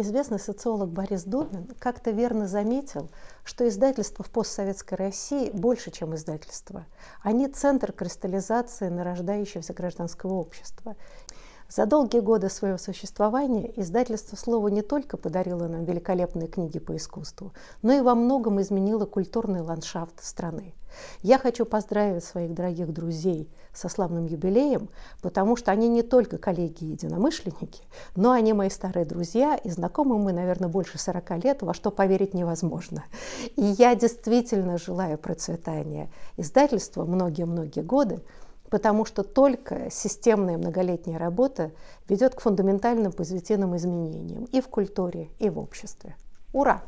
Известный социолог Борис Добин как-то верно заметил, что издательства в постсоветской России больше, чем издательства. Они центр кристаллизации нарождающегося гражданского общества. За долгие годы своего существования издательство «Слово» не только подарило нам великолепные книги по искусству, но и во многом изменило культурный ландшафт страны. Я хочу поздравить своих дорогих друзей со славным юбилеем, потому что они не только коллеги и единомышленники, но они мои старые друзья и знакомы мы, наверное, больше 40 лет, во что поверить невозможно. И я действительно желаю процветания издательства многие-многие годы, потому что только системная многолетняя работа ведет к фундаментальным позитивным изменениям и в культуре, и в обществе. Ура!